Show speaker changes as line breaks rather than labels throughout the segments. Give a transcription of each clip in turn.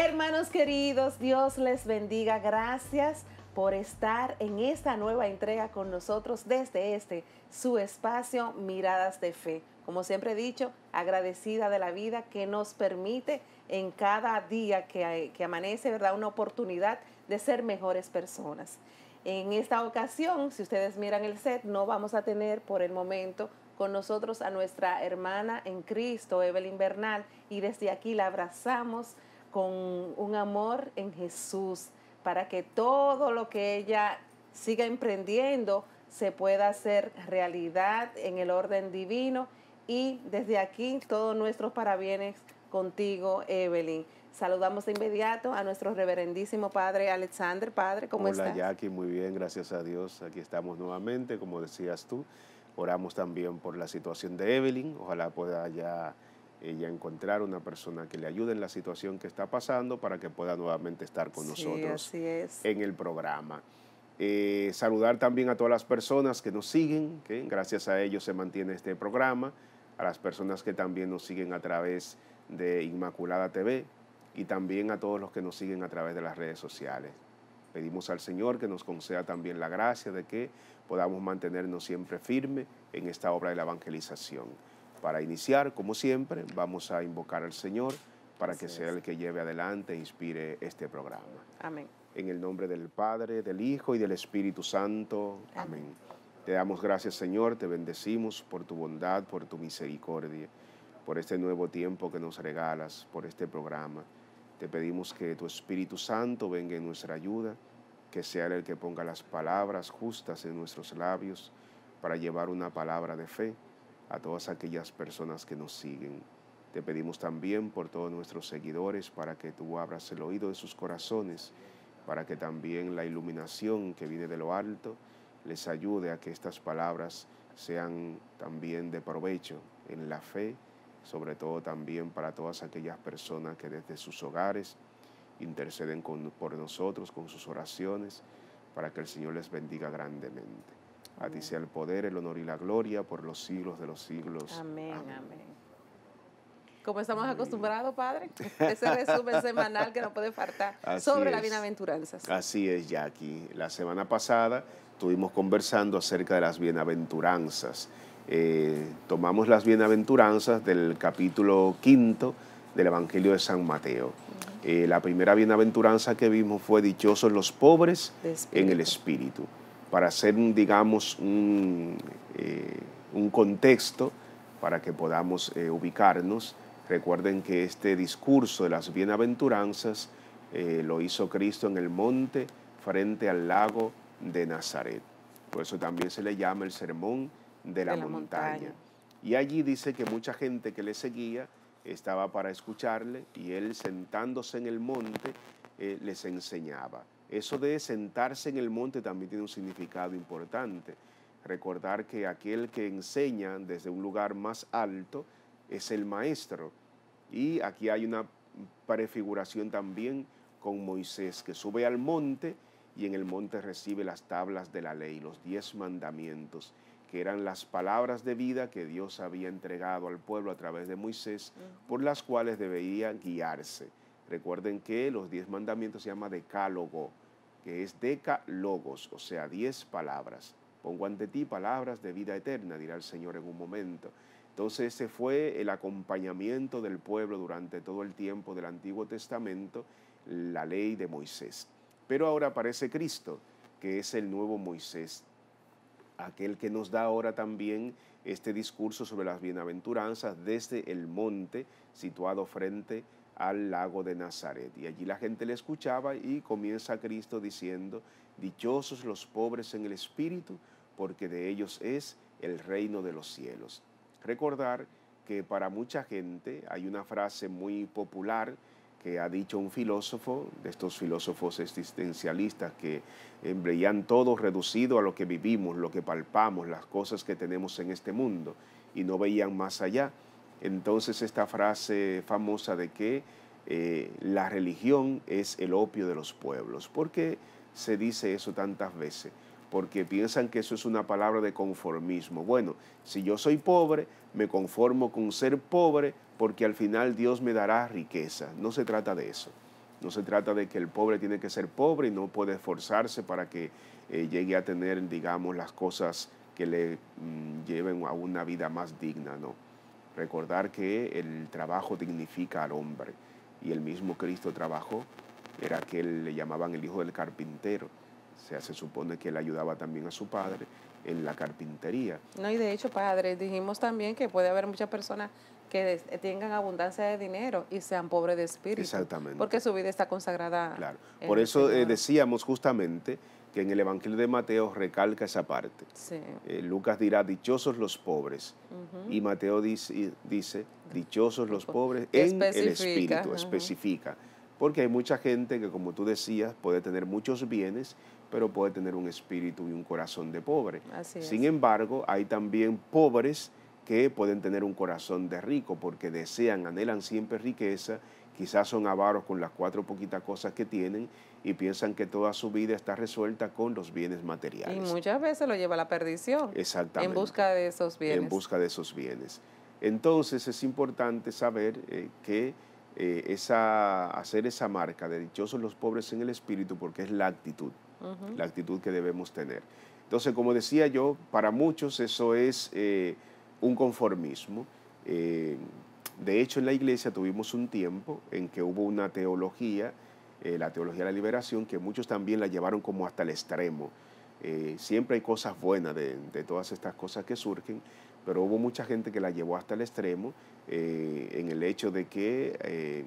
Hermanos queridos, Dios les bendiga. Gracias por estar en esta nueva entrega con nosotros desde este, su espacio Miradas de Fe. Como siempre he dicho, agradecida de la vida que nos permite en cada día eh, que, amanece, ¿verdad? Una oportunidad de ser mejores personas. En esta ocasión, si ustedes miran el set, no vamos a tener por el momento con nosotros a nuestra hermana en Cristo, Evelyn Bernal, y desde aquí la abrazamos con un amor en Jesús, para que todo lo que ella siga emprendiendo se pueda hacer realidad en el orden divino. Y desde aquí todos nuestros parabienes contigo, Evelyn. Saludamos de inmediato a nuestro reverendísimo padre Alexander. Padre, ¿cómo estás? Hola,
Jackie, muy bien, gracias a Dios. Aquí estamos nuevamente, como decías tú. Oramos también por la situación de Evelyn. Ojalá pueda ya ella eh, encontrar una persona que le ayude en la situación que está pasando para que pueda nuevamente estar con nosotros en el programa. Eh, saludar también a todas las personas que nos siguen, que gracias a ellos se mantiene este programa, a las personas que también nos siguen a través de Inmaculada TV y también a todos los que nos siguen a través de las redes sociales. Pedimos al Señor que nos conceda también la gracia de que podamos mantenernos siempre firmes en esta obra de la evangelización. Para iniciar, como siempre, vamos a invocar al Señor para que sea el que lleve adelante e inspire este programa. Amén. En el nombre del Padre, del Hijo y del Espíritu Santo. Amén. Te damos gracias, Señor, te bendecimos por tu bondad, por tu misericordia, por este nuevo tiempo que nos regalas, por este programa. Te pedimos que tu Espíritu Santo venga en nuestra ayuda, que sea el que ponga las palabras justas en nuestros labios para llevar una palabra de fe a todas aquellas personas que nos siguen. Te pedimos también por todos nuestros seguidores para que tú abras el oído de sus corazones, para que también la iluminación que viene de lo alto les ayude a que estas palabras sean también de provecho en la fe, sobre todo también para todas aquellas personas que desde sus hogares interceden por nosotros con sus oraciones, para que el Señor les bendiga grandemente. A ti sea el poder, el honor y la gloria por los siglos de los siglos.
Amén, amén. Como estamos acostumbrados, Padre, ese resumen semanal que no puede faltar sobre las bienaventuranzas.
Así es, Jackie. La semana pasada estuvimos conversando acerca de las bienaventuranzas. Eh, tomamos las bienaventuranzas del capítulo quinto del Evangelio de San Mateo. Eh, la primera bienaventuranza que vimos fue dichosos los pobres en el espíritu para hacer, un, digamos, un, eh, contexto para que podamos eh, ubicarnos. Recuerden que este discurso de las bienaventuranzas eh, lo hizo Cristo en el monte frente al lago de Nazaret. Por eso también se le llama el sermón de la, montaña. montaña. Y allí dice que mucha gente que le seguía estaba para escucharle y él sentándose en el monte les enseñaba. Eso de sentarse en el monte también tiene un significado importante. Recordar que aquel que enseña desde un lugar más alto es el maestro. Y aquí hay una prefiguración también con Moisés, que sube al monte y en el monte recibe las tablas de la ley, los diez mandamientos, que eran las palabras de vida que Dios había entregado al pueblo a través de Moisés, por las cuales debía guiarse. Recuerden que los diez mandamientos se llama decálogo, que es decalogos, o sea, diez palabras. Pongo ante ti palabras de vida eterna, dirá el Señor en un momento. Entonces ese fue el acompañamiento del pueblo durante todo el tiempo del Antiguo Testamento, la ley de Moisés. Pero ahora aparece Cristo, que es el nuevo Moisés, aquel que nos da ahora también este discurso sobre las bienaventuranzas desde el monte situado frente a al lago de Nazaret. Y allí la gente le escuchaba y comienza Cristo diciendo, dichosos los pobres en el espíritu, porque de ellos es el reino de los cielos. Recordar que para mucha gente hay una frase muy popular que ha dicho un filósofo, de estos filósofos existencialistas que veían todo reducido a lo que vivimos, lo que palpamos, las cosas que tenemos en este mundo, y no veían más allá. Entonces esta frase famosa de que eh, la religión es el opio de los pueblos. ¿Por qué se dice eso tantas veces? Porque piensan que eso es una palabra de conformismo. Bueno, si yo soy pobre, me conformo con ser pobre porque al final Dios me dará riqueza. No se trata de eso. No se trata de que el pobre tiene que ser pobre y no puede esforzarse para que eh, llegue a tener, digamos, las cosas que le mm, lleven a una vida más digna, ¿no? Recordar que el trabajo dignifica al hombre y el mismo Cristo trabajó, era que él, le llamaban el hijo del carpintero. O sea, se supone que él ayudaba también a su padre en la carpintería.
No, y de hecho, padre, dijimos también que puede haber muchas personas que eh, tengan abundancia de dinero y sean pobres de espíritu. Exactamente. Porque su vida está consagrada. Claro. Por eso eh,
decíamos justamente que en el Evangelio de Mateo recalca esa parte. Eh, Lucas dirá, dichosos los pobres, y Mateo dice, dice, dichosos los pobres en el Espíritu, especifica. Porque hay mucha gente que, como tú decías, puede tener muchos bienes, pero puede tener un espíritu y un corazón de pobre. Sin embargo, hay también pobres que pueden tener un corazón de rico porque desean, anhelan siempre riqueza Quizás son avaros con las cuatro poquitas cosas que tienen y piensan que toda su vida está resuelta con los bienes materiales.
Y muchas veces lo lleva a la perdición.
Exactamente. En busca
de esos bienes. En
busca de esos bienes. Entonces es importante saber eh, que eh, hacer esa marca de dichosos los pobres en el espíritu porque es la actitud, la actitud que debemos tener. Entonces, como decía yo, para muchos eso es eh, un conformismo. De hecho, en la iglesia tuvimos un tiempo en que hubo una teología, eh, la teología de la liberación, que muchos también la llevaron como hasta el extremo. Eh, siempre hay cosas buenas de, todas estas cosas que surgen, pero hubo mucha gente que la llevó hasta el extremo eh, en el hecho de que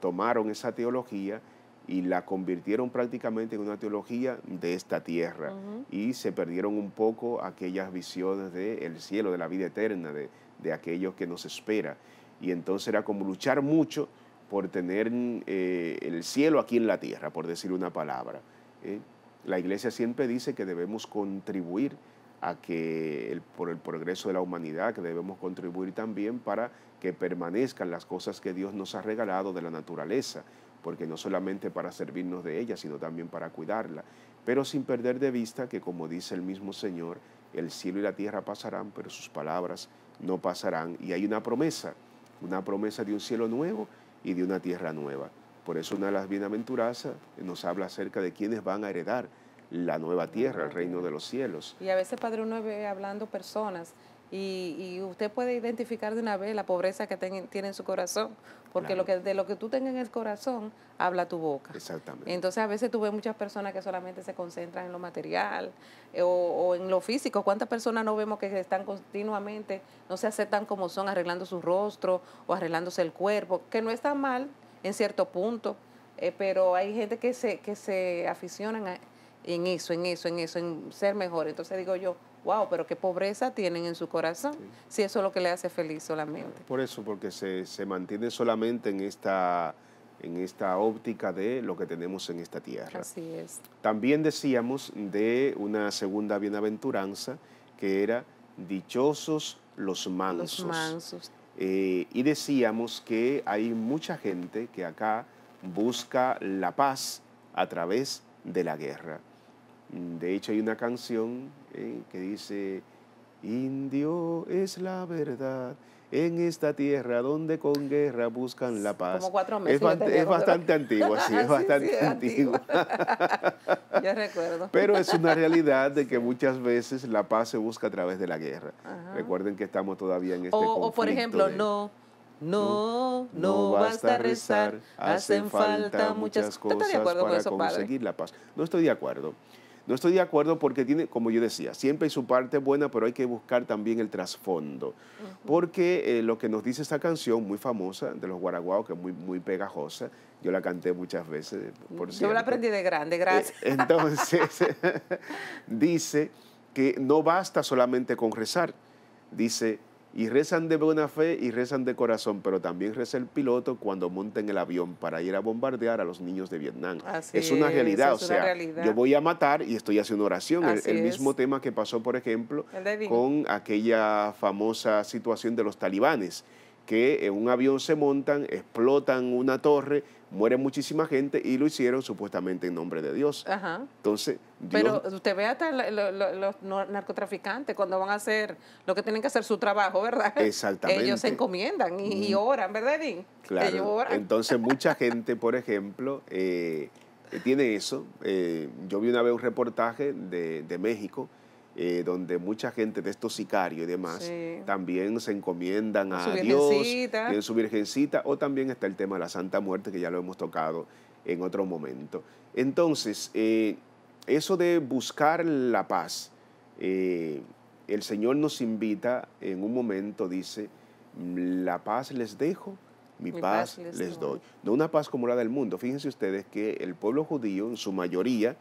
tomaron esa teología y la convirtieron prácticamente en una teología de esta tierra y se perdieron un poco aquellas visiones del cielo, de la vida eterna, de, de aquello que nos espera y entonces era como luchar mucho por tener eh, el cielo aquí en la tierra, por decir una palabra. ¿eh? La iglesia siempre dice que debemos contribuir a que por el progreso de la humanidad, que debemos contribuir también para que permanezcan las cosas que Dios nos ha regalado de la naturaleza, porque no solamente para servirnos de ella, sino también para cuidarla, pero sin perder de vista que como dice el mismo Señor, el cielo y la tierra pasarán, pero sus palabras no pasarán, y hay una promesa una promesa de un cielo nuevo y de una tierra nueva. Por eso una de las bienaventuranzas nos habla acerca de quienes van a heredar la nueva tierra, el reino de los cielos.
Y a veces, Padre, uno ve hablando personas y, y, usted puede identificar de una vez la pobreza que tiene en su corazón, porque lo que, de lo que tú tengas en el corazón, habla tu boca. Exactamente. Entonces a veces tú ves muchas personas que solamente se concentran en lo material eh, o, o, en lo físico. ¿Cuántas personas no vemos que están continuamente, no se aceptan como son, arreglando su rostro o arreglándose el cuerpo? Que no está mal en cierto punto, eh, pero hay gente que se, que se aficionan en eso, en eso, en eso, en ser mejor. Entonces digo yo, wow, pero qué pobreza tienen en su corazón, si eso es lo que le hace feliz solamente.
Por eso, porque se, mantiene solamente en esta, en esta óptica de lo que tenemos en esta tierra. Así es. También decíamos de una segunda bienaventuranza que era dichosos los mansos. Los
mansos.
Eh, y decíamos que hay mucha gente que acá busca la paz a través de la guerra. De hecho, hay una canción eh, que dice, Indio es la verdad. En esta tierra donde con guerra buscan la paz. Como cuatro meses. Es, bastante antiguo, antigua, sí, es bastante antiguo.
Ya recuerdo. Pero es una
realidad de que muchas veces la paz se busca a través de la guerra. Recuerden que estamos todavía en este conflicto. O por ejemplo, no,
no, no, no basta rezar, hacen falta muchas cosas para conseguir
la paz. No estoy de acuerdo. No estoy de acuerdo porque tiene, como yo decía, siempre hay su parte buena, pero hay que buscar también el trasfondo. Porque eh, lo que nos dice esta canción muy famosa de los guaraguaos, que es muy, muy pegajosa, yo la canté muchas veces, por Yo la aprendí
de grande, eh, gracias. entonces,
dice que no basta solamente con rezar, dice y rezan de buena fe y rezan de corazón, pero también reza el piloto cuando monten el avión para ir a bombardear a los niños de Vietnam. es una realidad, o sea, yo voy a matar y estoy haciendo oración. el, mismo tema que pasó, por ejemplo, con aquella famosa situación de los talibanes que en un avión se montan, explotan una torre muere muchísima gente y lo hicieron supuestamente en nombre de Dios. Entonces, Pero
usted ve hasta los narcotraficantes cuando van a hacer lo que tienen que hacer su trabajo, ¿verdad? Exactamente. Ellos se encomiendan y, oran, ¿verdad, Claro. Ellos oran.
Entonces, mucha gente, por ejemplo, eh, tiene eso. Eh, yo vi una vez un reportaje de, de México eh, donde mucha gente de estos sicarios y demás también se encomiendan a, Dios, en su virgencita, o también está el tema de la Santa Muerte, que ya lo hemos tocado en otro momento. Entonces, eh, eso de buscar la paz, eh, el Señor nos invita en un momento, dice, la paz les dejo, mi, paz, les, doy. No una paz como la del mundo. Fíjense ustedes que el pueblo judío, en su mayoría,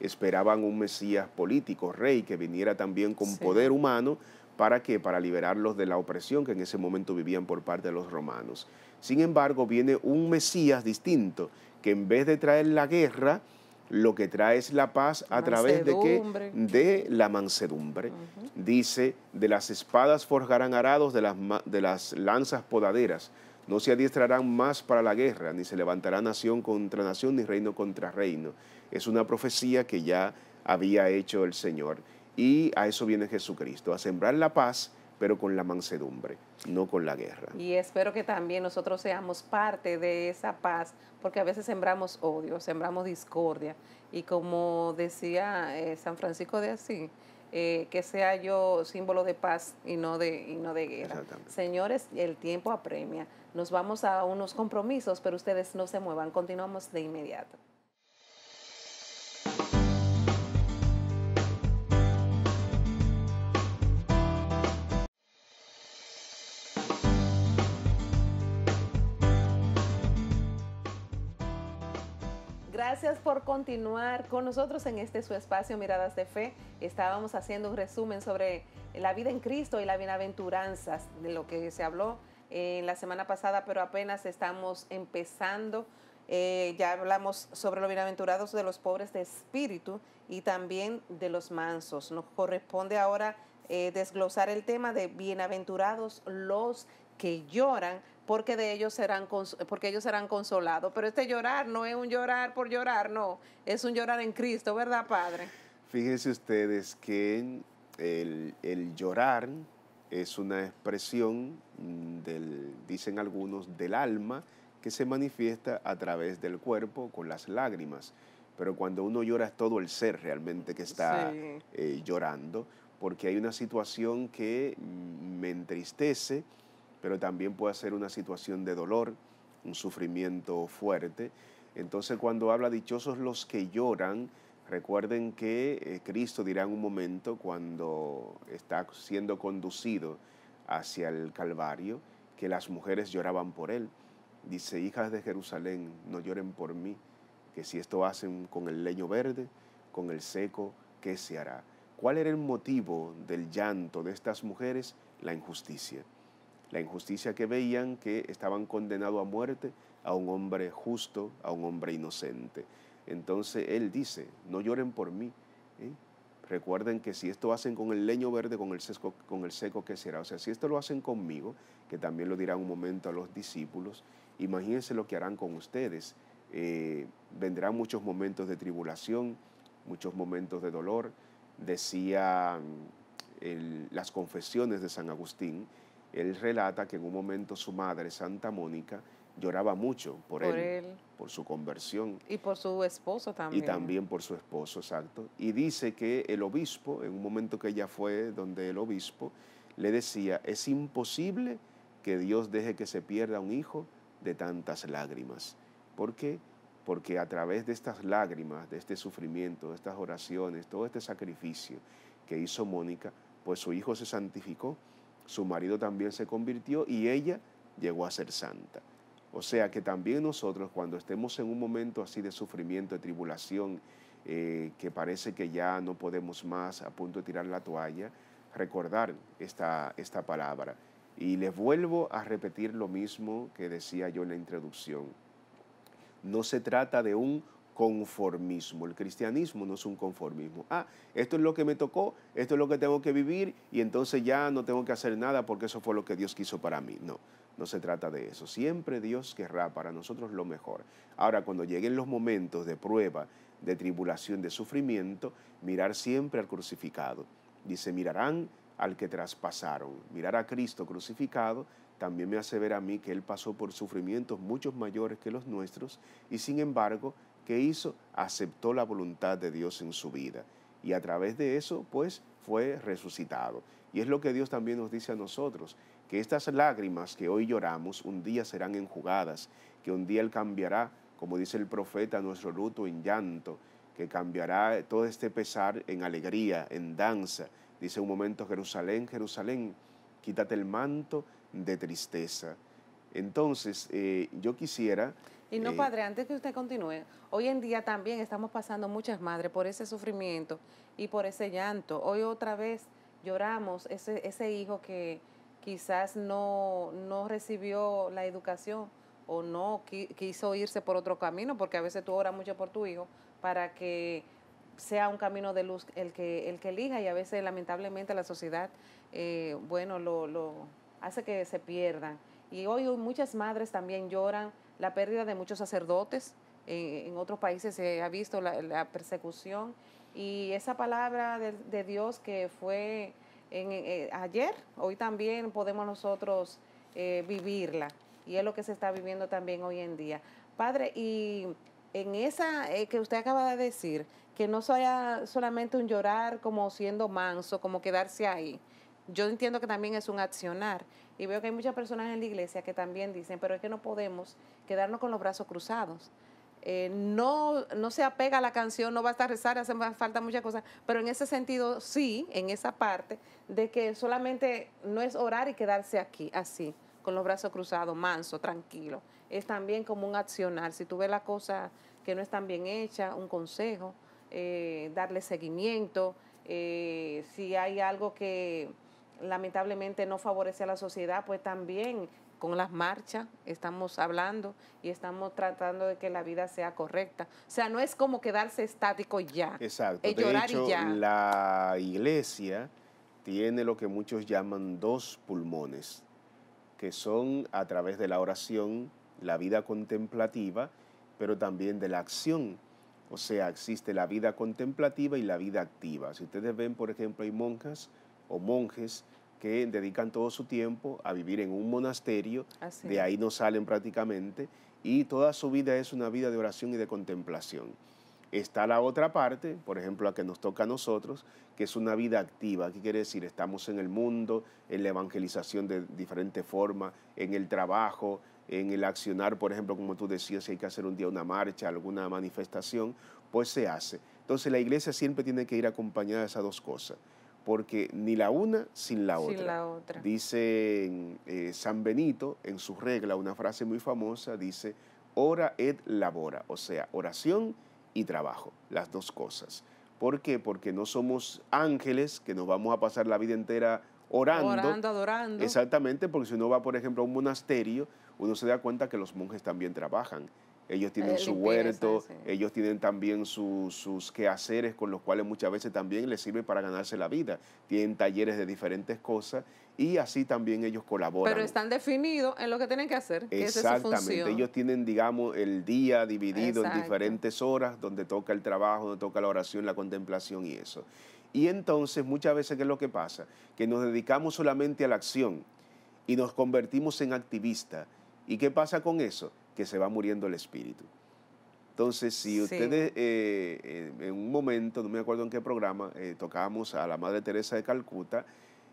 esperaban un Mesías político, rey, que viniera también con poder humano. ¿Para qué? Para liberarlos de la opresión que en ese momento vivían por parte de los romanos. Sin embargo, viene un Mesías distinto, que en vez de traer la guerra, lo que trae es la paz a través de qué? De la mansedumbre. Dice, de las espadas forjarán arados, de las, de las lanzas podaderas. No se adiestrarán más para la guerra, ni se levantará nación contra nación, ni reino contra reino es una profecía que ya había hecho el Señor. Y a eso viene Jesucristo, a sembrar la paz, pero con la mansedumbre, no con la guerra.
Y espero que también nosotros seamos parte de esa paz, porque a veces sembramos odio, sembramos discordia. Y como decía eh, San Francisco de Asís, eh, que sea yo símbolo de paz y no de, y no de guerra. Señores, el tiempo apremia. Nos vamos a unos compromisos, pero ustedes no se muevan. Continuamos de inmediato. Gracias por continuar con nosotros en este su espacio Miradas de Fe. Estábamos haciendo un resumen sobre la vida en Cristo y la bienaventuranza de lo que se habló en eh, la semana pasada, pero apenas estamos empezando. Eh, ya hablamos sobre los bienaventurados de los pobres de espíritu y también de los mansos. Nos corresponde ahora eh, desglosar el tema de bienaventurados los que lloran porque de ellos serán porque ellos serán consolados. Pero este llorar no es un llorar por llorar, no, es un llorar en Cristo, ¿verdad, Padre?
Fíjense ustedes que el, el llorar es una expresión del, dicen algunos, del alma que se manifiesta a través del cuerpo con las lágrimas. Pero cuando uno llora es todo el ser realmente que está eh, llorando, porque hay una situación que me entristece, pero también puede ser una situación de dolor, un sufrimiento fuerte. Entonces cuando habla dichosos los que lloran, recuerden que eh, Cristo dirá en un momento cuando está siendo conducido hacia el Calvario, que las mujeres lloraban por él. Dice, hijas de Jerusalén, no lloren por mí, que si esto hacen con el leño verde, con el seco, ¿qué se hará? ¿Cuál era el motivo del llanto de estas mujeres? La injusticia la injusticia que veían que estaban condenados a muerte a un hombre justo, a un hombre inocente. Entonces él dice, no lloren por mí. ¿eh? Recuerden que si esto hacen con el leño verde, con el, seco, con el seco que será. O sea, si esto lo hacen conmigo, que también lo dirán un momento a los discípulos, imagínense lo que harán con ustedes. Eh, vendrán muchos momentos de tribulación, muchos momentos de dolor. Decía mm, las confesiones de San Agustín él relata que en un momento su madre, Santa Mónica, lloraba mucho por, él, él, por su conversión.
Y por su esposo también. Y también
por su esposo, exacto. Y dice que el obispo, en un momento que ella fue donde el obispo, le decía, es imposible que Dios deje que se pierda un hijo de tantas lágrimas. ¿Por qué? Porque a través de estas lágrimas, de este sufrimiento, de estas oraciones, todo este sacrificio que hizo Mónica, pues su hijo se santificó su marido también se convirtió y ella llegó a ser santa. O sea que también nosotros cuando estemos en un momento así de sufrimiento, de tribulación, eh, que parece que ya no podemos más, a punto de tirar la toalla, recordar esta, esta palabra. Y les vuelvo a repetir lo mismo que decía yo en la introducción. No se trata de un conformismo. El cristianismo no es un conformismo. Ah, esto es lo que me tocó, esto es lo que tengo que vivir y entonces ya no tengo que hacer nada porque eso fue lo que Dios quiso para mí. No, no se trata de eso. Siempre Dios querrá para nosotros lo mejor. Ahora, cuando lleguen los momentos de prueba, de tribulación, de sufrimiento, mirar siempre al crucificado. Dice, mirarán al que traspasaron. Mirar a Cristo crucificado también me hace ver a mí que Él pasó por sufrimientos muchos mayores que los nuestros y sin embargo ¿qué hizo? Aceptó la voluntad de Dios en su vida y a través de eso, pues, fue resucitado. Y es lo que Dios también nos dice a nosotros, que estas lágrimas que hoy lloramos un día serán enjugadas, que un día Él cambiará, como dice el profeta, nuestro luto en llanto, que cambiará todo este pesar en alegría, en danza. Dice un momento, Jerusalén, Jerusalén, quítate el manto de tristeza. Entonces, eh, yo quisiera y no, padre,
antes que usted continúe, hoy en día también estamos pasando muchas madres por ese sufrimiento y por ese llanto. Hoy otra vez lloramos ese, ese hijo que quizás no, recibió la educación o no quiso irse por otro camino, porque a veces tú oras mucho por tu hijo para que sea un camino de luz el que, el que elija y a veces lamentablemente la sociedad, eh, bueno, lo, hace que se pierda. Y hoy muchas madres también lloran la pérdida de muchos sacerdotes, en, eh, en otros países se ha visto la, persecución y esa palabra de, de Dios que fue en, eh, ayer, hoy también podemos nosotros eh, vivirla y es lo que se está viviendo también hoy en día. Padre, y en esa que usted acaba de decir, que no sea solamente un llorar como siendo manso, como quedarse ahí, yo entiendo que también es un accionar. Y veo que hay muchas personas en la iglesia que también dicen, pero es que no podemos quedarnos con los brazos cruzados. Eh, no, no se apega a la canción, no basta rezar, hace falta muchas cosas, pero en ese sentido sí, en esa parte, de que solamente no es orar y quedarse aquí, así, con los brazos cruzados, manso, tranquilo. Es también como un accionar. Si tú ves la cosa que no tan bien hecha, un consejo, eh, darle seguimiento, eh, si hay algo que lamentablemente no favorece a la sociedad, pues también con las marchas estamos hablando y estamos tratando de que la vida sea correcta. O sea, no es como quedarse estático ya.
Exacto. Es de y La iglesia tiene lo que muchos llaman dos pulmones, que son a través de la oración, la vida contemplativa, pero también de la acción. O sea, existe la vida contemplativa y la vida activa. Si ustedes ven, por ejemplo, hay monjas o monjes que dedican todo su tiempo a vivir en un monasterio, de ahí no salen prácticamente, y toda su vida es una vida de oración y de contemplación. Está la otra parte, por ejemplo, la que nos toca a nosotros, que es una vida activa. ¿Qué quiere decir? Estamos en el mundo, en la evangelización de diferente forma, en el trabajo, en el accionar, por ejemplo, como tú decías, si hay que hacer un día una marcha, alguna manifestación, pues se hace. Entonces la iglesia siempre tiene que ir acompañada de esas dos cosas porque ni la una sin la otra. La otra. Dice eh, San Benito en su regla una frase muy famosa, dice, ora et labora, o sea, oración y trabajo, las dos cosas. ¿Por qué? Porque no somos ángeles que nos vamos a pasar la vida entera orando. Orando, adorando. Exactamente, porque si uno va, por ejemplo, a un monasterio, uno se da cuenta que los monjes también trabajan ellos tienen eh, su huerto, ellos tienen también sus quehaceres con los cuales muchas veces también les sirve para ganarse la vida. Tienen talleres de diferentes cosas y así también ellos colaboran. Pero
están definidos en lo que tienen que hacer. Exactamente, ellos
tienen, digamos, el día dividido en diferentes horas donde toca el trabajo, donde toca la oración, la contemplación y eso. Y entonces muchas veces, ¿qué es lo que pasa? Que nos dedicamos solamente a la acción y nos convertimos en activistas. ¿Y qué pasa con eso? que se va muriendo el espíritu. Entonces, si ustedes eh, eh, en un momento, no me acuerdo en qué programa, eh, tocábamos a la Madre Teresa de Calcuta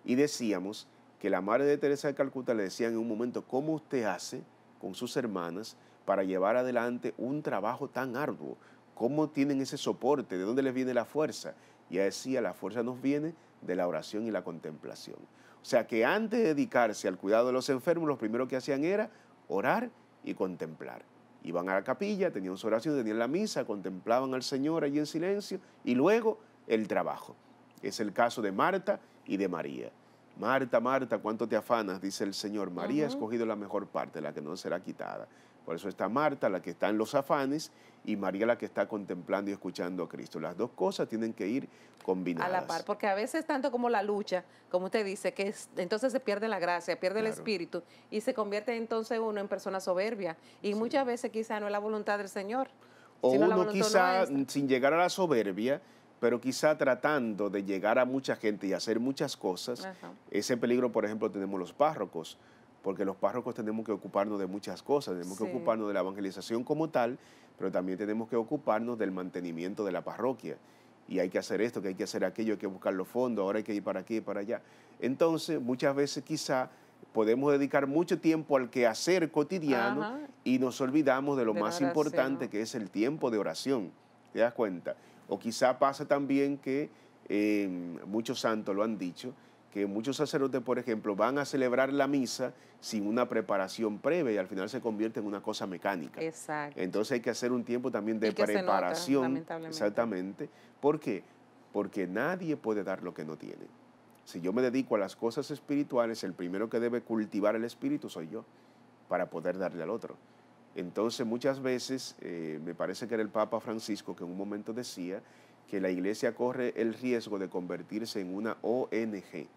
y decíamos que la Madre de Teresa de Calcuta le decían en un momento, ¿cómo usted hace con sus hermanas para llevar adelante un trabajo tan arduo? ¿Cómo tienen ese soporte? ¿De dónde les viene la fuerza? Y ella decía, la fuerza nos viene de la oración y la contemplación. O sea que antes de dedicarse al cuidado de los enfermos, lo primero que hacían era orar y contemplar. Iban a la capilla, tenían su oración, tenían la misa, contemplaban al Señor allí en silencio y luego el trabajo. Es el caso de Marta y de María. Marta, Marta, ¿cuánto te afanas? Dice el Señor. María ha escogido la mejor parte, la que no será quitada. Por eso está Marta, la que está en los afanes, y María la que está contemplando y escuchando a Cristo. Las dos cosas tienen que ir combinadas. A la par,
porque a veces tanto como la lucha, como usted dice, que entonces se pierde la gracia, pierde el espíritu y se convierte entonces uno en persona soberbia. Y muchas veces quizá no es la voluntad del Señor.
O uno quizá sin llegar a la soberbia, pero quizá tratando de llegar a mucha gente y hacer muchas cosas. Ese peligro, por ejemplo, tenemos los párrocos porque los párrocos tenemos que ocuparnos de muchas cosas, tenemos que ocuparnos de la evangelización como tal, pero también tenemos que ocuparnos del mantenimiento de la parroquia. Y hay que hacer esto, que hay que hacer aquello, hay que buscar los fondos, ahora hay que ir para aquí y para allá. Entonces, muchas veces quizá podemos dedicar mucho tiempo al quehacer cotidiano y nos olvidamos de lo más importante que es el tiempo de oración. ¿Te das cuenta? O quizá pasa también que eh, muchos santos lo han dicho, que muchos sacerdotes, por ejemplo, van a celebrar la misa sin una preparación previa y al final se convierte en una cosa mecánica. Exacto. Entonces hay que hacer un tiempo también de preparación. exactamente. ¿Por qué? Porque nadie puede dar lo que no tiene. Si yo me dedico a las cosas espirituales, el primero que debe cultivar el espíritu soy yo, para poder darle al otro. Entonces muchas veces, eh, me parece que era el Papa Francisco que en un momento decía que la iglesia corre el riesgo de convertirse en una ONG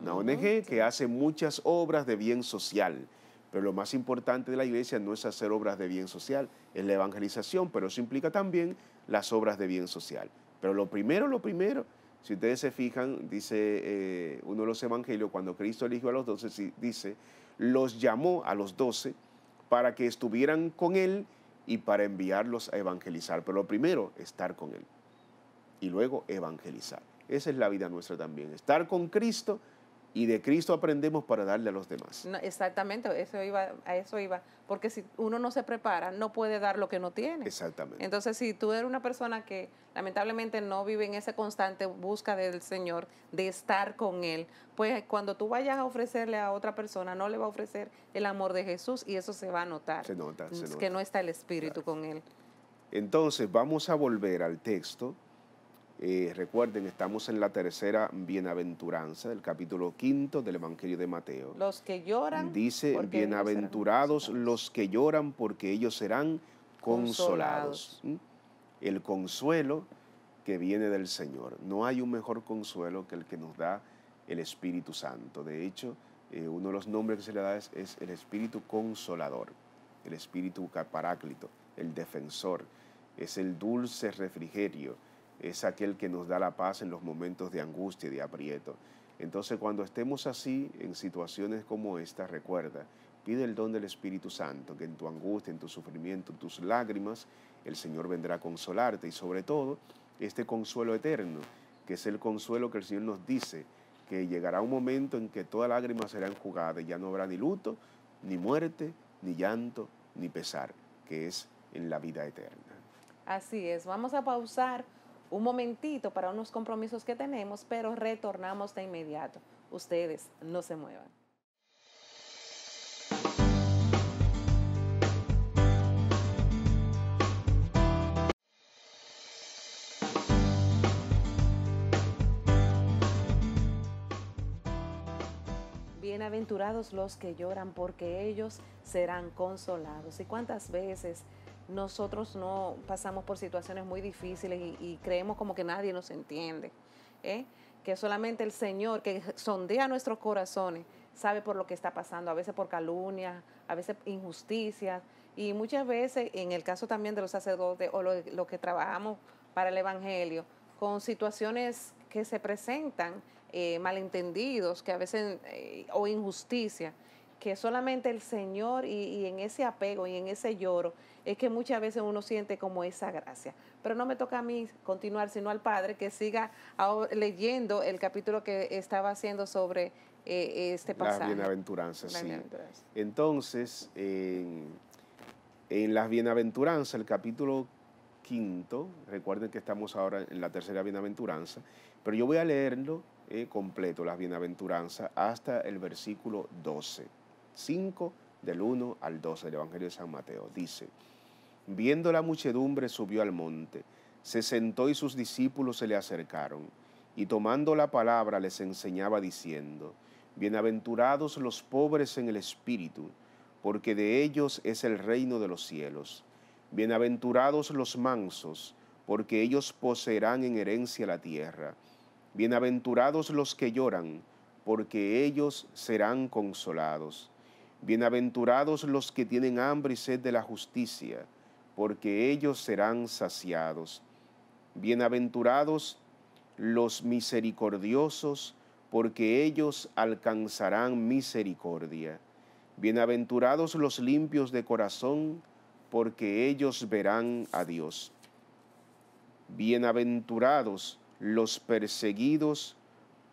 una ONG que hace muchas obras de bien social. Pero lo más importante de la iglesia no es hacer obras de bien social, es la evangelización, pero eso implica también las obras de bien social. Pero lo primero, lo primero, si ustedes se fijan, dice eh, uno de los evangelios, cuando Cristo eligió a los doce, dice, los llamó a los doce para que estuvieran con Él y para enviarlos a evangelizar. Pero lo primero, estar con Él. Y luego evangelizar. Esa es la vida nuestra también, estar con Cristo y de Cristo aprendemos para darle a los demás.
exactamente, eso iba, a eso iba. Porque si uno no se prepara, no puede dar lo que no
tiene. Exactamente.
Entonces, si tú eres una persona que lamentablemente no vive en esa constante busca del Señor, de estar con Él, pues cuando tú vayas a ofrecerle a otra persona, no le va a ofrecer el amor de Jesús y eso se va a notar. Se nota, se nota. Que no está el Espíritu con
Él. Entonces, vamos a volver al texto eh, recuerden, estamos en la tercera bienaventuranza del capítulo quinto del Evangelio de Mateo.
Los que lloran.
Dice, bienaventurados los que lloran porque ellos serán consolados. ¿Mm? El consuelo que viene del Señor. No hay un mejor consuelo que el que nos da el Espíritu Santo. De hecho, eh, uno de los nombres que se le da es, es el Espíritu Consolador, el Espíritu Paráclito, el Defensor. Es el dulce refrigerio es aquel que nos da la paz en los momentos de angustia y de aprieto. Entonces cuando estemos así, en situaciones como esta, recuerda, pide el don del Espíritu Santo, que en tu angustia, en tu sufrimiento, en tus lágrimas, el Señor vendrá a consolarte y sobre todo este consuelo eterno, que es el consuelo que el Señor nos dice, que llegará un momento en que toda lágrima será enjugada y ya no habrá ni luto, ni muerte, ni llanto, ni pesar, que es en la vida eterna.
Así es, vamos a pausar un momentito para unos compromisos que tenemos, pero retornamos de inmediato. Ustedes no se muevan. Bienaventurados los que lloran, porque ellos serán consolados. ¿Y cuántas veces nosotros no pasamos por situaciones muy difíciles y, creemos como que nadie nos entiende, ¿eh? que solamente el Señor que sondea nuestros corazones sabe por lo que está pasando, a veces por calumnias, a veces injusticias y muchas veces en el caso también de los sacerdotes o los lo que trabajamos para el Evangelio, con situaciones que se presentan, eh, malentendidos, que a veces, eh, o injusticia que solamente el Señor y, en ese apego y en ese lloro es que muchas veces uno siente como esa gracia. Pero no me toca a mí continuar, sino al Padre que siga leyendo el capítulo que estaba haciendo sobre eh, este pasaje. Las
bienaventuranzas, sí. Entonces, en las bienaventuranzas, el capítulo quinto, recuerden que estamos ahora en la tercera bienaventuranza, pero yo voy a leerlo eh, completo, las bienaventuranzas, hasta el versículo 12. 5 del 1 al 12 del Evangelio de San Mateo. Dice, viendo la muchedumbre subió al monte, se sentó y sus discípulos se le acercaron, y tomando la palabra les enseñaba diciendo, Bienaventurados los pobres en el espíritu, porque de ellos es el reino de los cielos. Bienaventurados los mansos, porque ellos poseerán en herencia la tierra. Bienaventurados los que lloran, porque ellos serán consolados. Bienaventurados los que tienen hambre y sed de la justicia, porque ellos serán saciados. Bienaventurados los misericordiosos, porque ellos alcanzarán misericordia. Bienaventurados los limpios de corazón, porque ellos verán a Dios. Bienaventurados los perseguidos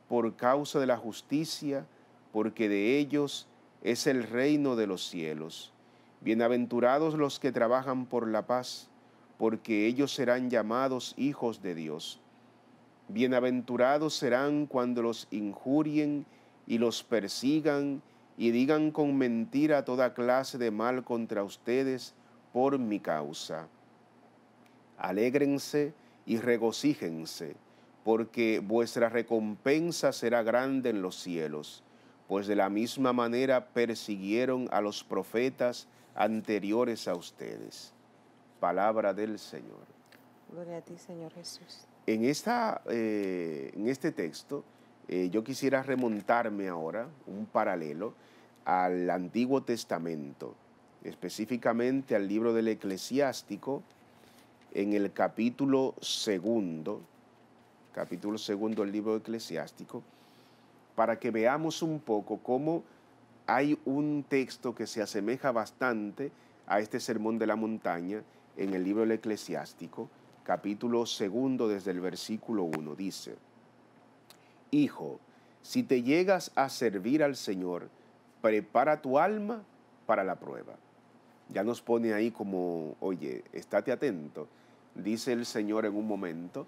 por causa de la justicia, porque de ellos es el reino de los cielos. Bienaventurados los que trabajan por la paz, porque ellos serán llamados hijos de Dios. Bienaventurados serán cuando los injurien y los persigan y digan con mentira toda clase de mal contra ustedes por mi causa. Alégrense y regocíjense, porque vuestra recompensa será grande en los cielos pues de la misma manera persiguieron a los profetas anteriores a ustedes. Palabra del Señor.
Gloria a ti, Señor Jesús.
En, esta, eh, en este texto, eh, yo quisiera remontarme ahora un paralelo al Antiguo Testamento, específicamente al libro del Eclesiástico, en el capítulo segundo, capítulo segundo del libro eclesiástico, para que veamos un poco cómo hay un texto que se asemeja bastante a este Sermón de la Montaña en el libro del Eclesiástico, capítulo segundo desde el versículo 1. Dice, Hijo, si te llegas a servir al Señor, prepara tu alma para la prueba. Ya nos pone ahí como, oye, estate atento. Dice el Señor en un momento,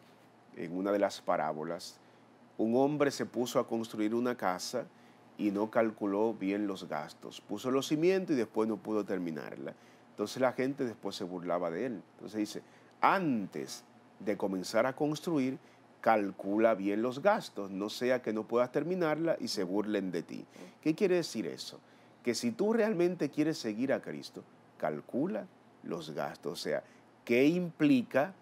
en una de las parábolas, un hombre se puso a construir una casa y no calculó bien los gastos. Puso los cimientos y después no pudo terminarla. Entonces la gente después se burlaba de él. Entonces dice, antes de comenzar a construir, calcula bien los gastos, no sea que no puedas terminarla y se burlen de ti. ¿Qué quiere decir eso? Que si tú realmente quieres seguir a Cristo, calcula los gastos, o sea, ¿qué implica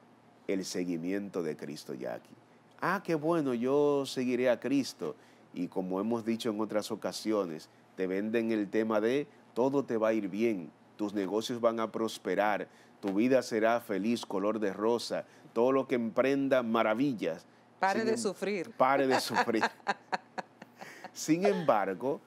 el seguimiento de Cristo ya aquí? ah, qué bueno, yo seguiré a Cristo. Y como hemos dicho en otras ocasiones, te venden el tema de todo te va a ir bien, tus negocios van a prosperar, tu vida será feliz, color de rosa, todo lo que emprenda, maravillas. Pare de em-, sufrir. Pare de sufrir. Sin embargo,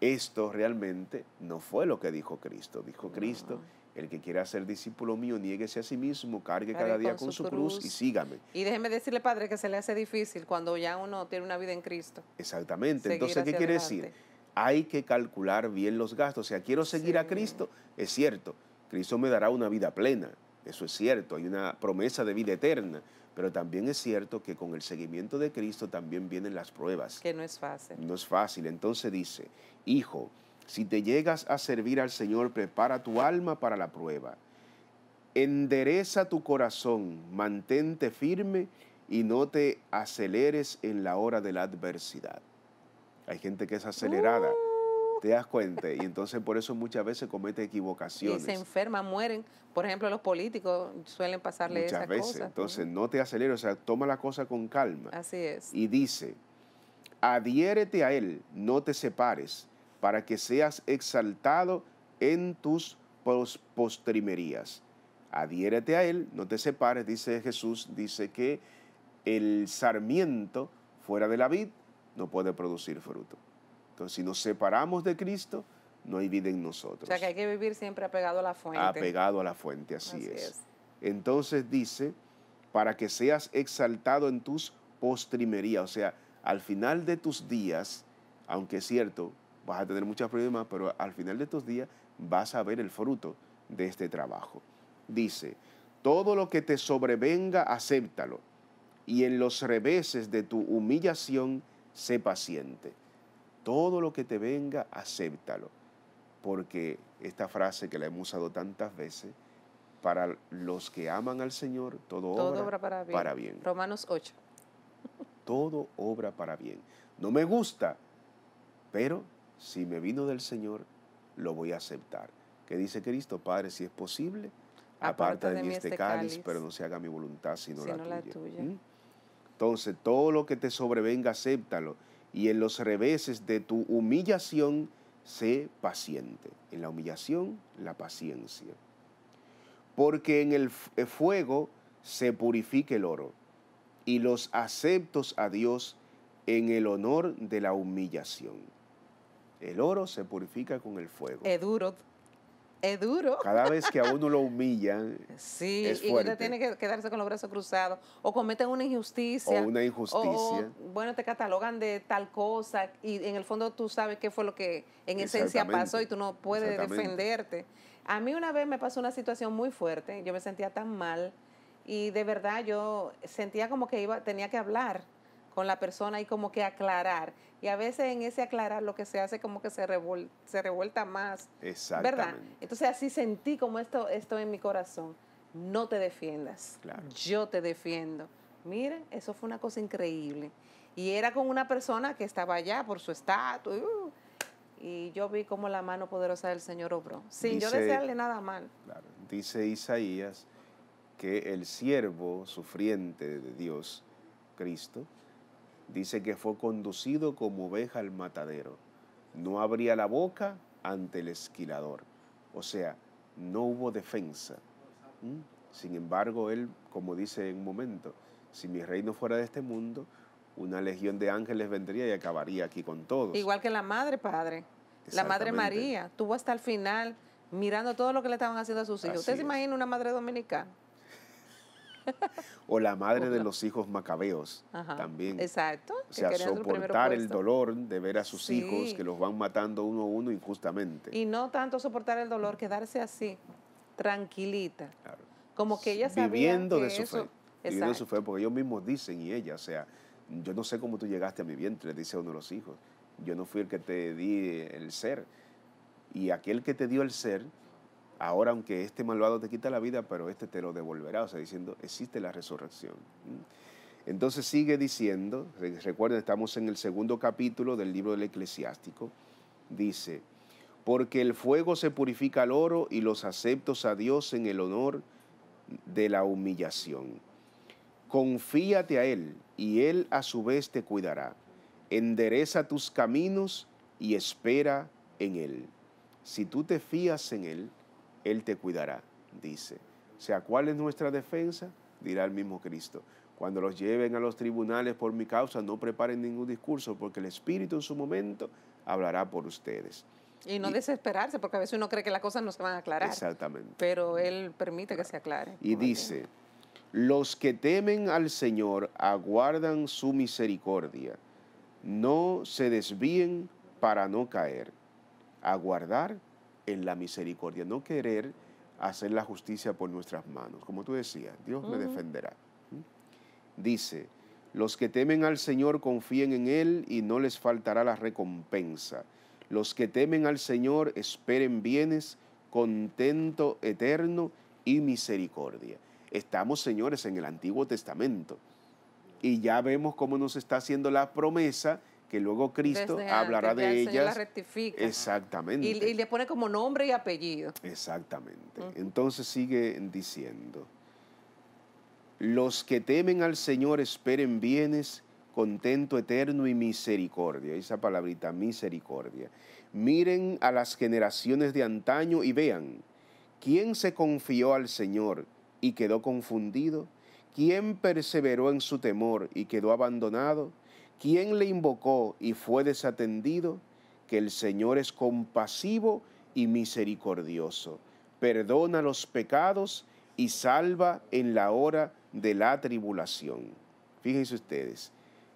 esto realmente no fue lo que dijo Cristo. Dijo Cristo, el que quiera ser discípulo mío, niéguese a sí mismo, cargue cada día con, su, cruz, y sígame.
Y déjeme decirle, Padre, que se le hace difícil cuando ya uno tiene una vida en Cristo.
Exactamente. Entonces, ¿qué quiere decir? Hay que calcular bien los gastos. O sea, quiero seguir a Cristo, es cierto. Cristo me dará una vida plena, eso es cierto. Hay una promesa de vida eterna. Pero también es cierto que con el seguimiento de Cristo también vienen las pruebas. Que no es fácil. No es fácil. Entonces dice, hijo, si te llegas a servir al Señor, prepara tu alma para la prueba. Endereza tu corazón, mantente firme y no te aceleres en la hora de la adversidad. Hay gente que es acelerada, uh. te das cuenta, y entonces por eso muchas veces comete equivocaciones. Y se
enferman, mueren. Por ejemplo, los políticos suelen pasarle muchas veces. Entonces,
no te aceleres, o sea, toma la cosa con calma. Así es. Y dice, adhiérete a él, no te separes para que seas exaltado en tus postrimerías. Adhiérete a Él, no te separes, dice Jesús, dice que el sarmiento fuera de la vid no puede producir fruto. Entonces, si nos separamos de Cristo, no hay vida en nosotros. O sea que
hay que vivir siempre apegado a la fuente. Apegado
a la fuente, así, es. es. Entonces dice, para que seas exaltado en tus postrimerías, o sea, al final de tus días, aunque es cierto, vas a tener muchos problemas, pero al final de estos días vas a ver el fruto de este trabajo. Dice, todo lo que te sobrevenga, acéptalo, y en los reveses de tu humillación, sé paciente. Todo lo que te venga, acéptalo, porque esta frase que la hemos usado tantas veces, para los que aman al Señor, todo, obra, para bien.
Romanos 8.
Todo obra para bien. No me gusta, pero si me vino del Señor, lo voy a aceptar. ¿Qué dice Cristo? Padre, si es posible, aparta, de, mí este, este cáliz, pero no se haga mi voluntad, sino, la, tuya. ¿Mm? Entonces, todo lo que te sobrevenga, acéptalo. Y en los reveses de tu humillación, sé paciente. En la humillación, la paciencia. Porque en el fuego se purifica el oro, y los aceptos a Dios en el honor de la humillación. El oro se purifica con el fuego.
Es duro. Es duro. Cada
vez que a uno lo humillan. sí, y usted tiene
que quedarse con los brazos cruzados. O cometen una injusticia. O una injusticia. O, bueno, te catalogan de tal cosa y en el fondo tú sabes qué fue lo que en esencia pasó y tú no puedes defenderte. A mí una vez me pasó una situación muy fuerte. Yo me sentía tan mal y de verdad yo sentía como que iba, tenía que hablar con la persona y como que aclarar. Y a veces en ese aclarar lo que se hace como que se, se revuelta más.
Exactamente. ¿Verdad?
Entonces así sentí como esto, esto en mi corazón. No te defiendas. Yo te defiendo. ...miren eso fue una cosa increíble. Y era con una persona que estaba allá por su estatus uh, y yo vi como la mano poderosa del Señor obró. Sin yo desearle nada mal.
dice Isaías que el siervo sufriente de Dios, Cristo, dice que fue conducido como oveja al matadero. No abría la boca ante el esquilador. O sea, no hubo defensa. ¿Mm? Sin embargo, él, como dice en un momento, si mi reino fuera de este mundo, una legión de ángeles vendría y acabaría aquí con todos.
Igual que la madre, padre.
La madre María
tuvo hasta el final mirando todo lo que le estaban haciendo a sus hijos. ¿Usted se imagina una madre dominicana?
o la madre de los hijos macabeos también.
Exacto. O sea, soportar el dolor
de ver a sus hijos que los van matando uno a uno injustamente. Y
no tanto soportar el dolor, quedarse así, tranquilita. Como que ella sabía Viviendo de su fe. Viviendo de su
fe, porque ellos mismos dicen, y ella, o sea, yo no sé cómo tú llegaste a mi vientre, dice uno de los hijos. Yo no fui el que te di el ser. Y aquel que te dio el ser ahora aunque este malvado te quita la vida, pero este te lo devolverá. O sea, diciendo, existe la resurrección. Entonces sigue diciendo, recuerden, estamos en el segundo capítulo del libro del eclesiástico, dice, porque el fuego se purifica al oro y los aceptos a Dios en el honor de la humillación. Confíate a Él y Él a su vez te cuidará. Endereza tus caminos y espera en Él. Si tú te fías en Él, él te cuidará, dice. O sea, ¿cuál es nuestra defensa? Dirá el mismo Cristo. Cuando los lleven a los tribunales por mi causa, no preparen ningún discurso, porque el Espíritu en su momento hablará por ustedes.
Y no desesperarse, porque a veces uno cree que las cosas no se van a aclarar.
Exactamente.
Pero Él permite que se aclare.
Y dice, los que temen al Señor aguardan su misericordia. No se desvíen para no caer. Aguardar en la misericordia, no querer hacer la justicia por nuestras manos. Como tú decías, Dios me defenderá. Dice, los que temen al Señor confíen en Él y no les faltará la recompensa. Los que temen al Señor esperen bienes, contento eterno y misericordia. Estamos, señores, en el Antiguo Testamento y ya vemos cómo nos está haciendo la promesa que luego Cristo hablará de ellas. Exactamente. Y,
le pone como nombre y apellido.
Exactamente. Entonces sigue diciendo, los que temen al Señor esperen bienes, contento eterno y misericordia. Esa palabrita, misericordia. Miren a las generaciones de antaño y vean, ¿quién se confió al Señor y quedó confundido? ¿Quién perseveró en su temor y quedó abandonado? ¿Quién le invocó y fue desatendido, que el Señor es compasivo y misericordioso, perdona los pecados y salva en la hora de la tribulación. Fíjense ustedes,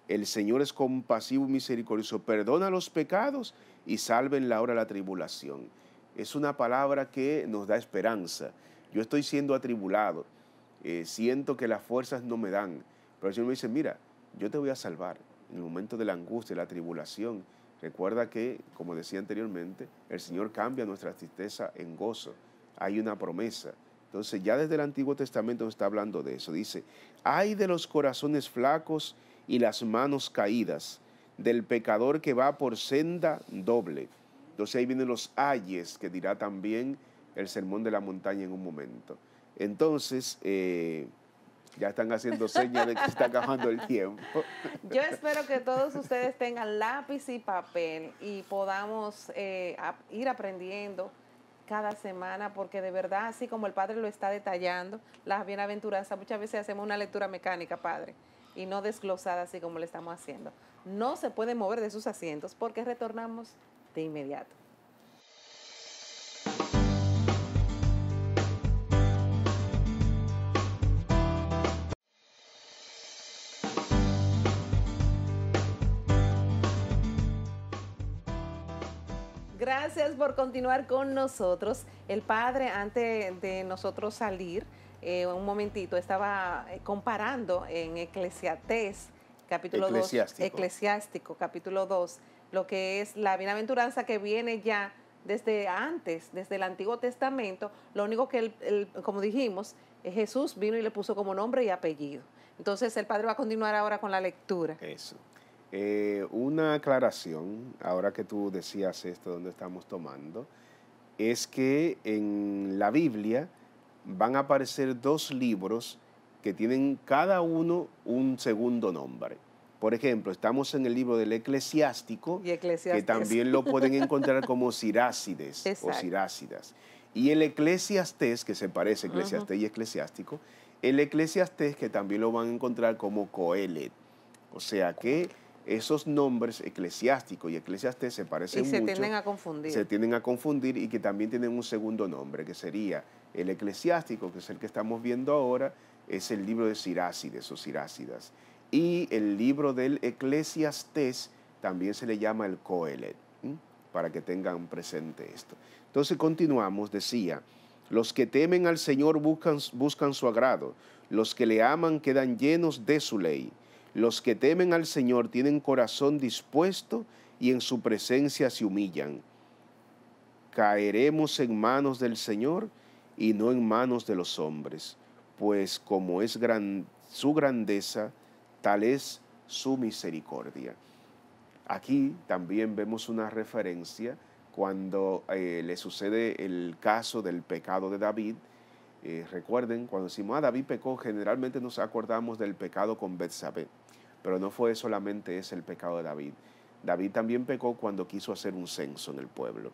el Señor es compasivo y misericordioso, perdona los pecados y salva en la hora de la tribulación. Es una palabra que nos da esperanza. Yo estoy siendo atribulado, eh, siento que las fuerzas no me dan, pero el Señor me dice, mira, yo te voy a salvar, en el momento de la angustia, y la tribulación. Recuerda que, como decía anteriormente, el Señor cambia nuestra tristeza en gozo. Hay una promesa. Entonces ya desde el Antiguo Testamento está hablando de eso. Dice, hay de los corazones flacos y las manos caídas, del pecador que va por senda doble. Entonces ahí vienen los ayes que dirá también el sermón de la montaña en un momento. Entonces, eh, ya están haciendo señas de que está acabando el tiempo.
Yo espero que todos ustedes tengan lápiz y papel y podamos eh, ir aprendiendo cada semana, porque de verdad, así como el Padre lo está detallando, las bienaventuranzas, muchas veces hacemos una lectura mecánica, Padre, y no desglosada así como lo estamos haciendo. No se pueden mover de sus asientos porque retornamos de inmediato. Gracias por continuar con nosotros. El padre, antes de nosotros salir, eh, un momentito, estaba eh, comparando en Eclesiastés, capítulo eclesiástico. 2, eclesiástico, capítulo 2, lo que es la bienaventuranza que viene ya desde antes, desde el Antiguo Testamento, lo único que, como dijimos, Jesús vino y le puso como nombre y apellido. Entonces el Padre va a continuar ahora con la lectura. Eso.
Eh, una aclaración, ahora que tú decías esto, donde estamos tomando, es que en la Biblia van a aparecer dos libros que tienen cada uno un segundo nombre. Por ejemplo, estamos en el libro del Eclesiástico,
que también lo pueden encontrar
como Sirácides o Sirácidas. Y el Eclesiastés, que se parece Eclesiastés y Eclesiástico, el Eclesiastés que también lo van a encontrar como Coelet. O sea que esos nombres eclesiásticos y eclesiastés, se parecen y se tienden a
confundir. Se
tienden a confundir y que también tienen un segundo nombre, que sería el eclesiástico, que es el que estamos viendo ahora, es el libro de Sirácides o Sirácidas. Y el libro del eclesiastés también se le llama el Coelet, para que tengan presente esto. Entonces continuamos, decía, los que temen al Señor buscan, buscan su agrado, los que le aman quedan llenos de su ley. Los que temen al Señor tienen corazón dispuesto y en su presencia se humillan. Caeremos en manos del Señor y no en manos de los hombres, pues como es su grandeza, tal es su misericordia. Aquí también vemos una referencia cuando eh, le sucede el caso del pecado de David. Eh, recuerden, cuando decimos, a ah, David pecó, generalmente nos acordamos del pecado con Betsabé. Pero no fue solamente ese el pecado de David. David también pecó cuando quiso hacer un censo en el pueblo.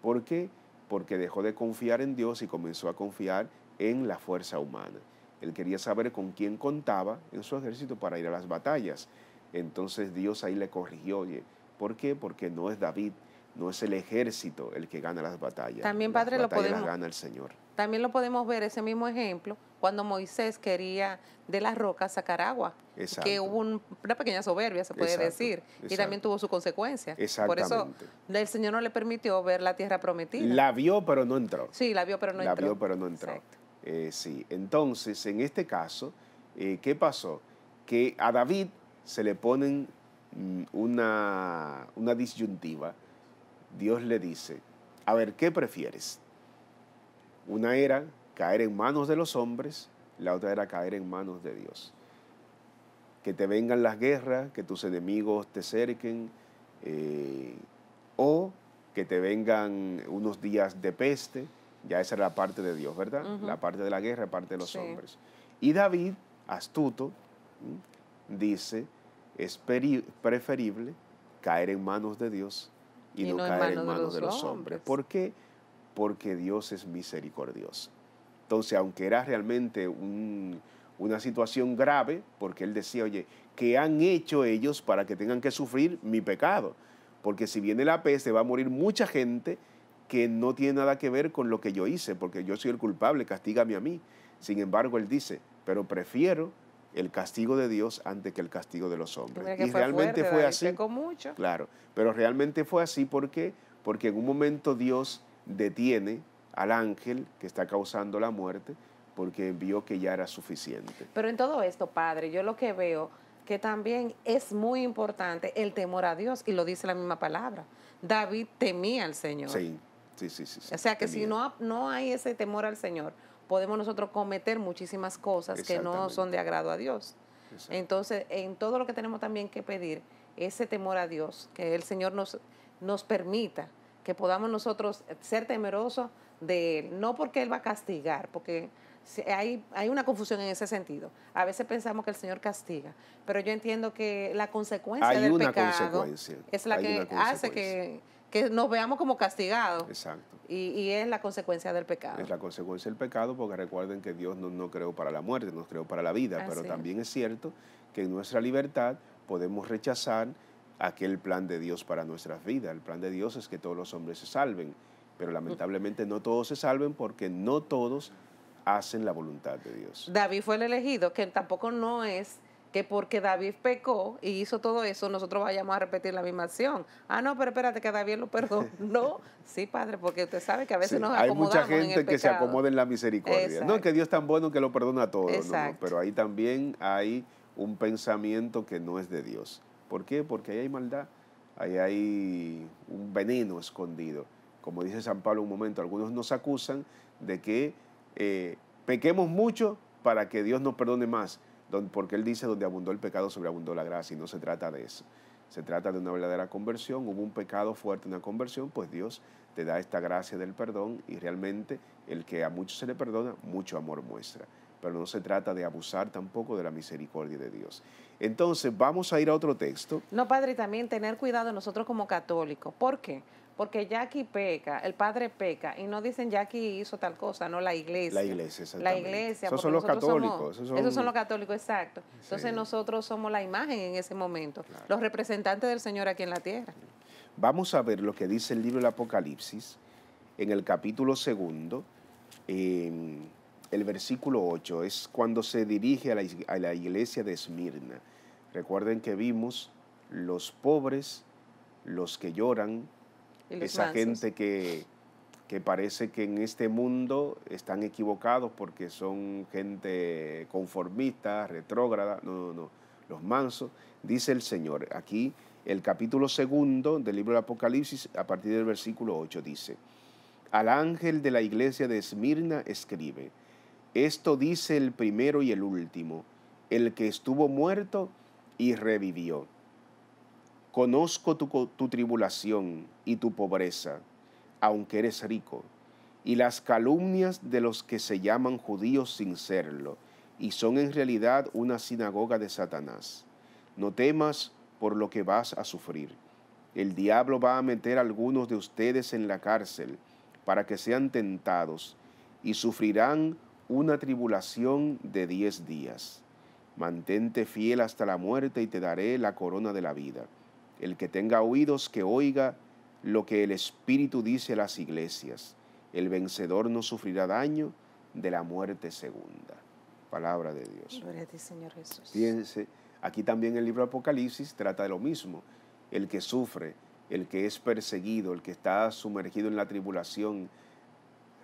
¿Por qué? Porque dejó de confiar en Dios y comenzó a confiar en la fuerza humana. Él quería saber con quién contaba en su ejército para ir a las batallas. Entonces Dios ahí le corrigió, oye, ¿por qué? Porque no es David, no es el ejército el que gana las batallas. También, Padre, lo podemos, ver el
También lo podemos ver, ese mismo ejemplo, cuando Moisés quería de las rocas sacar agua. Exacto. Que hubo una pequeña soberbia, se puede decir, y también tuvo su consecuencia. Por eso el Señor no le permitió ver la tierra prometida. La
vio, pero no entró. Sí,
la vio, pero no entró. La vio,
pero no entró. Eh, sí, entonces, en este caso, eh, ¿qué pasó? Que a David se le ponen mm, una, una disyuntiva. Dios le dice, a ver, ¿qué prefieres? Una era caer en manos de los hombres, la otra era caer en manos de Dios. Que te vengan las guerras, que tus enemigos te cerquen, eh, o que te vengan unos días de peste, ya esa era la parte de Dios, ¿verdad? La parte de la guerra, la parte de los hombres. Y David, astuto, dice, es preferible caer en manos de Dios
y, no, caer en manos, de los, hombres.
¿Por qué? Porque Dios es misericordioso. Entonces, aunque era realmente una situación grave, porque él decía, oye, ¿qué han hecho ellos para que tengan que sufrir mi pecado? Porque si viene la peste va a morir mucha gente que no tiene nada que ver con lo que yo hice, porque yo soy el culpable, castígame a mí. Sin embargo, él dice, pero prefiero el castigo de Dios antes que el castigo de los hombres. y realmente fue así. Mucho. Claro, pero realmente fue así porque porque en un momento Dios detiene al ángel que está causando la muerte porque vio que ya era suficiente.
Pero en todo esto, Padre, yo lo que veo que también es muy importante el temor a Dios, y lo dice la misma palabra. David temía al Señor. Sí,
sí, sí. sí, o sea que si
no, no hay ese temor al Señor, podemos nosotros cometer muchísimas cosas que no son de agrado a Dios. Entonces, en todo lo que tenemos también que pedir, ese temor a Dios, que el Señor nos, nos permita que podamos nosotros ser temerosos de él, no porque él va a castigar, porque hay, hay una confusión en ese sentido. A veces pensamos que el Señor castiga, pero yo entiendo que la consecuencia del pecado es la que hace que, nos veamos como castigados. Exacto. Y, es la consecuencia del pecado. Es
la consecuencia del pecado, porque recuerden que Dios no, creó para la muerte, nos creó para la vida, pero también es cierto que en nuestra libertad podemos rechazar aquel plan de Dios para nuestras vidas. El plan de Dios es que todos los hombres se salven pero lamentablemente no todos se salven porque no todos hacen la voluntad de Dios.
David fue el elegido, que tampoco no es que porque David pecó y hizo todo eso, nosotros vayamos a repetir la misma acción. Ah, no, pero espérate que David lo perdonó. No, sí, padre, porque usted sabe que a veces nos acomodamos Hay mucha gente que se acomoda
en la misericordia. No No, que Dios es tan bueno que lo perdona a todos. pero ahí también hay un pensamiento que no es de Dios. ¿Por qué? Porque ahí hay maldad, ahí hay un veneno escondido como dice San Pablo un momento, algunos nos acusan de que eh, pequemos mucho para que Dios nos perdone más, porque Él dice, donde abundó el pecado, sobreabundó la gracia, y no se trata de eso. Se trata de una verdadera conversión, hubo un pecado fuerte, una conversión, pues Dios te da esta gracia del perdón y realmente el que a muchos se le perdona, mucho amor muestra. Pero no se trata de abusar tampoco de la misericordia de Dios. Entonces, vamos a ir a otro texto.
No, Padre, también tener cuidado nosotros como católicos. ¿Por qué? porque Jackie peca, el padre peca, y no dicen Jackie hizo tal cosa, no la iglesia. La iglesia, exactamente. La iglesia. Esos son los católicos. esos, son... los católicos, exacto. Entonces nosotros somos la imagen en ese momento, los representantes del Señor aquí en la tierra.
Vamos a ver lo que dice el libro del Apocalipsis, en el capítulo segundo, el versículo 8, es cuando se dirige a la, a la iglesia de Esmirna. Recuerden que vimos los pobres, los que lloran, esa gente que, que parece que en este mundo están equivocados porque son gente conformista, retrógrada, no, no, no, los mansos, dice el Señor. Aquí el capítulo segundo del libro del Apocalipsis, a partir del versículo 8, dice, al ángel de la iglesia de Esmirna escribe, esto dice el primero y el último, el que estuvo muerto y revivió. Conozco tu, tribulación y tu pobreza, aunque eres rico, y las calumnias de los que se llaman judíos sin serlo, y son en realidad una sinagoga de Satanás. No temas por lo que vas a sufrir. El diablo va a meter a algunos de ustedes en la cárcel para que sean tentados y sufrirán una tribulación de diez días. Mantente fiel hasta la muerte y te daré la corona de la vida. El que tenga oídos, que oiga lo que el Espíritu dice a las iglesias. El vencedor no sufrirá daño de la muerte segunda. Palabra de Dios. Gloria
Señor Jesús.
Fíjense, aquí también el libro Apocalipsis trata de lo mismo. El que sufre, el que es perseguido, el que está sumergido en la tribulación,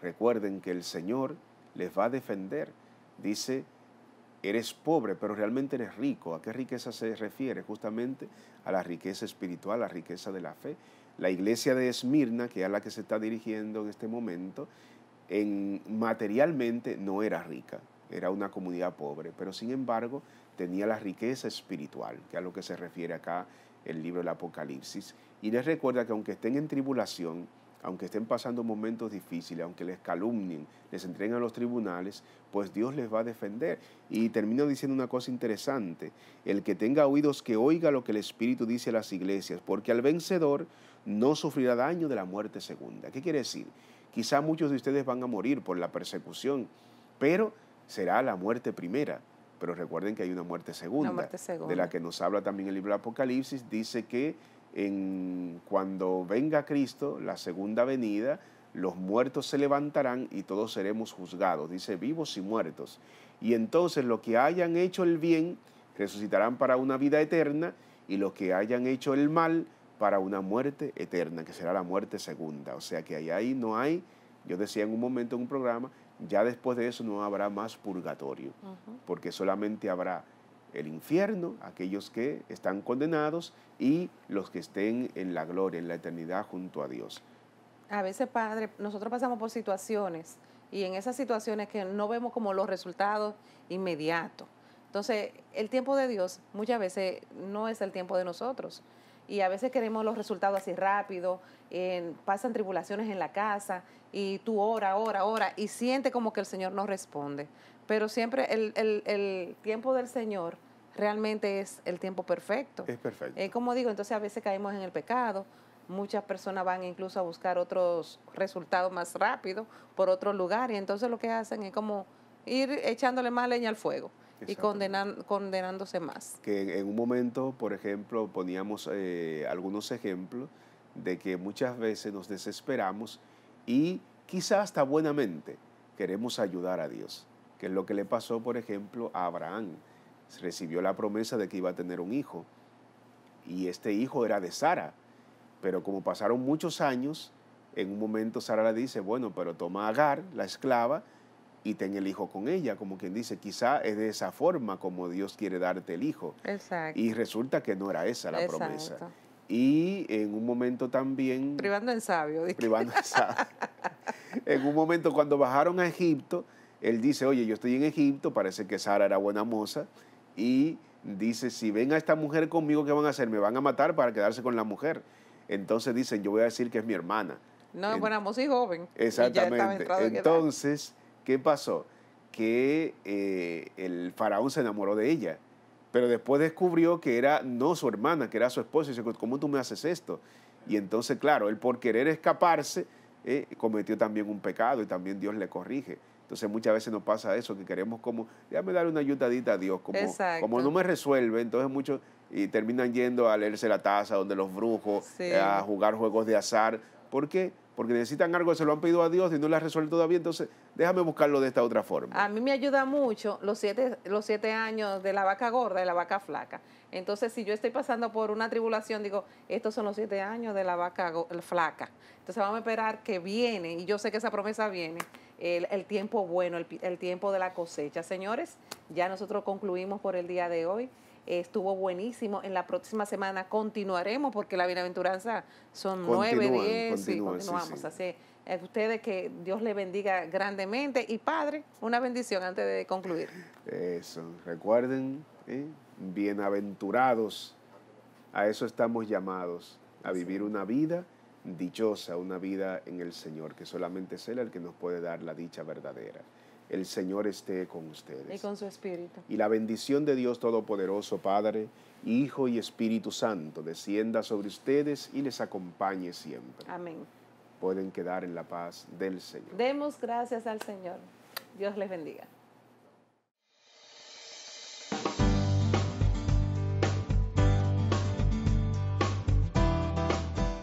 recuerden que el Señor les va a defender. Dice eres pobre, pero realmente eres rico. ¿A qué riqueza se refiere? Justamente a la riqueza espiritual, a la riqueza de la fe. La iglesia de Esmirna, que es a la que se está dirigiendo en este momento, en, materialmente no era rica, era una comunidad pobre, pero sin embargo tenía la riqueza espiritual, que es a lo que se refiere acá el libro del Apocalipsis. Y les recuerda que aunque estén en tribulación, aunque estén pasando momentos difíciles, aunque les calumnien, les entreguen a los tribunales, pues Dios les va a defender. Y termino diciendo una cosa interesante, el que tenga oídos que oiga lo que el Espíritu dice a las iglesias, porque al vencedor no sufrirá daño de la muerte segunda. ¿Qué quiere decir? Quizá muchos de ustedes van a morir por la persecución, pero será la muerte primera. Pero recuerden que hay una muerte segunda, de la que nos habla también el libro de Apocalipsis, dice que en cuando venga Cristo, la segunda venida, los muertos se levantarán y todos seremos juzgados, dice vivos y muertos. Y entonces los que hayan hecho el bien resucitarán para una vida eterna y los que hayan hecho el mal para una muerte eterna, que será la muerte segunda. O sea que ahí, ahí no hay, yo decía en un momento en un programa, ya después de eso no habrá más purgatorio, porque solamente habrá el infierno, aquellos que están condenados y los que estén en la gloria, en la eternidad junto a Dios.
A veces, Padre, nosotros pasamos por situaciones y en esas situaciones que no vemos como los resultados inmediatos. Entonces, el tiempo de Dios muchas veces no es el tiempo de nosotros y a veces queremos los resultados así rápido, pasan tribulaciones en la casa y tú ora, ora, ora y siente como que el Señor no responde. Pero siempre el, el, tiempo del Señor realmente es el tiempo perfecto. Es perfecto. Eh, como digo, entonces a veces caemos en el pecado. Muchas personas van incluso a buscar otros resultados más rápido por otro lugar y entonces lo que hacen es como ir echándole más leña al fuego y condenándose más.
Que en un momento, por ejemplo, poníamos eh, algunos ejemplos de que muchas veces nos desesperamos y quizá hasta buenamente queremos ayudar a Dios, que es lo que le pasó, por ejemplo, a Abraham. Recibió la promesa de que iba a tener un hijo y este hijo era de Sara, pero como pasaron muchos años, en un momento Sara le dice, bueno, pero toma a Agar, la esclava, y ten el hijo con ella, como quien dice, quizá es de esa forma como Dios quiere darte el hijo.
Exacto. Y
resulta que no era esa la promesa. Y en un momento también... Privando en sabio. Privando en sabio. en un momento cuando bajaron a Egipto, él dice, oye, yo estoy en Egipto, parece que Sara era buena moza, y dice, si ven a esta mujer conmigo, ¿qué van a hacer? Me van a matar para quedarse con la mujer. Entonces dicen, yo voy a decir que es mi hermana.
No, es buena moza y joven. Exactamente.
Entonces ¿Qué pasó? Que eh, el faraón se enamoró de ella, pero después descubrió que era no su hermana, que era su esposa, y dice, ¿cómo tú me haces esto? Y entonces, claro, él por querer escaparse, eh, cometió también un pecado y también Dios le corrige. Entonces muchas veces nos pasa eso, que queremos como, déjame dar una ayudadita a Dios, como, no me resuelve, entonces muchos y terminan yendo a leerse la taza donde los brujos, eh, a jugar juegos de azar. ¿Por qué? porque necesitan algo, se lo han pedido a Dios y no lo ha resuelto todavía, entonces déjame buscarlo de esta otra forma.
A mí me ayuda mucho los siete, los siete años de la vaca gorda y la vaca flaca. Entonces, si yo estoy pasando por una tribulación, digo, estos son los siete años de la vaca flaca. Entonces, vamos a esperar que viene, y yo sé que esa promesa viene, el, tiempo bueno, el, el tiempo de la cosecha. Señores, ya nosotros concluimos por el día de hoy estuvo buenísimo. En la próxima semana continuaremos porque la bienaventuranza son nueve, días. y continuamos. Así, a ustedes que Dios les bendiga grandemente y Padre, una bendición antes de concluir.
Eso, recuerden, ¿eh? bienaventurados, a eso estamos llamados, a vivir una vida dichosa, una vida en el Señor, que solamente es Él el que nos puede dar la dicha verdadera. El Señor esté con ustedes. Y
con su Espíritu.
Y la bendición de Dios Todopoderoso, Padre, Hijo y Espíritu Santo, descienda sobre ustedes y les acompañe siempre. Amén. Pueden quedar en la paz del Señor.
Demos gracias al Señor. Dios les bendiga.